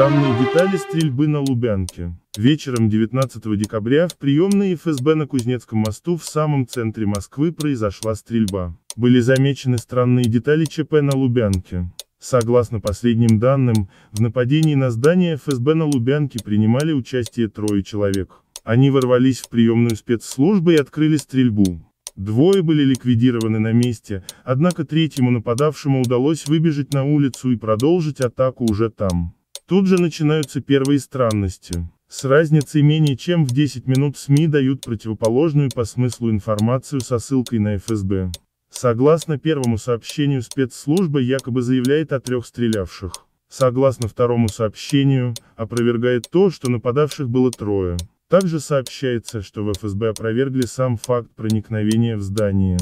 Странные детали стрельбы на Лубянке. Вечером 19 декабря в приемной ФСБ на Кузнецком мосту в самом центре Москвы произошла стрельба. Были замечены странные детали ЧП на Лубянке. Согласно последним данным, в нападении на здание ФСБ на Лубянке принимали участие трое человек. Они ворвались в приемную спецслужбы и открыли стрельбу. Двое были ликвидированы на месте, однако третьему нападавшему удалось выбежать на улицу и продолжить атаку уже там. Тут же начинаются первые странности. С разницей менее чем в 10 минут СМИ дают противоположную по смыслу информацию со ссылкой на ФСБ. Согласно первому сообщению спецслужба якобы заявляет о трех стрелявших. Согласно второму сообщению, опровергает то, что нападавших было трое. Также сообщается, что в ФСБ опровергли сам факт проникновения в здание.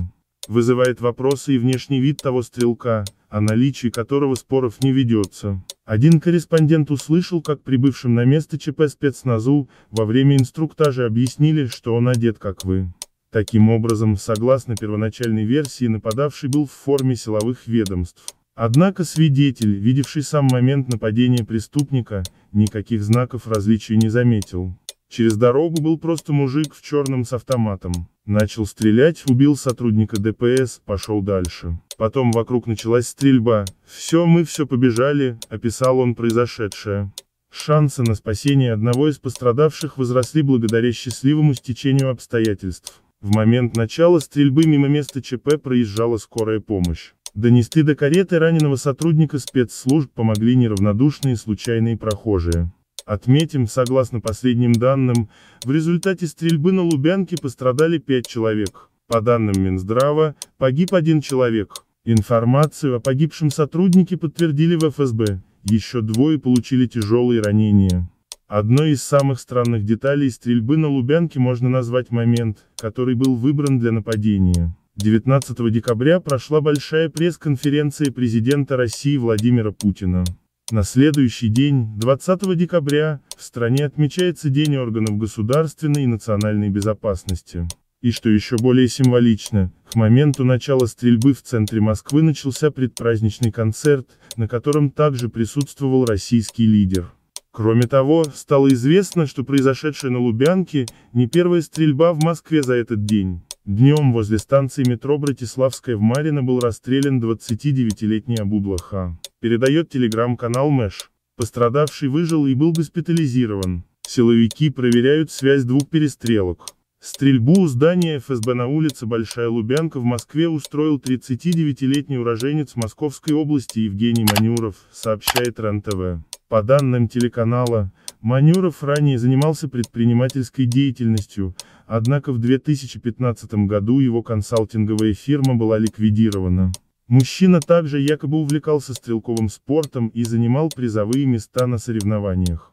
Вызывает вопросы и внешний вид того стрелка, о наличии которого споров не ведется. Один корреспондент услышал, как прибывшим на место ЧП спецназу, во время инструктажа объяснили, что он одет как вы. Таким образом, согласно первоначальной версии, нападавший был в форме силовых ведомств. Однако свидетель, видевший сам момент нападения преступника, никаких знаков различия не заметил. Через дорогу был просто мужик в черном с автоматом. Начал стрелять, убил сотрудника ДПС, пошел дальше. Потом вокруг началась стрельба. «Все, мы все побежали», — описал он произошедшее. Шансы на спасение одного из пострадавших возросли благодаря счастливому стечению обстоятельств. В момент начала стрельбы мимо места ЧП проезжала скорая помощь. Донести до кареты раненого сотрудника спецслужб помогли неравнодушные случайные прохожие. Отметим, согласно последним данным, в результате стрельбы на Лубянке пострадали пять человек. По данным Минздрава, погиб один человек. Информацию о погибшем сотруднике подтвердили в ФСБ, еще двое получили тяжелые ранения. Одной из самых странных деталей стрельбы на Лубянке можно назвать момент, который был выбран для нападения. 19 декабря прошла большая пресс-конференция президента России Владимира Путина. На следующий день, 20 декабря, в стране отмечается День органов государственной и национальной безопасности. И что еще более символично, к моменту начала стрельбы в центре Москвы начался предпраздничный концерт, на котором также присутствовал российский лидер. Кроме того, стало известно, что произошедшая на Лубянке не первая стрельба в Москве за этот день. Днем возле станции метро Братиславская в Марино был расстрелян 29-летний Абудлаха. Передает телеграм-канал Мэш. Пострадавший выжил и был госпитализирован. Силовики проверяют связь двух перестрелок. Стрельбу у здания ФСБ на улице Большая Лубянка в Москве устроил 39-летний уроженец Московской области Евгений Манюров, сообщает РЕН-ТВ. По данным телеканала, Манюров ранее занимался предпринимательской деятельностью, однако в 2015 году его консалтинговая фирма была ликвидирована. Мужчина также якобы увлекался стрелковым спортом и занимал призовые места на соревнованиях.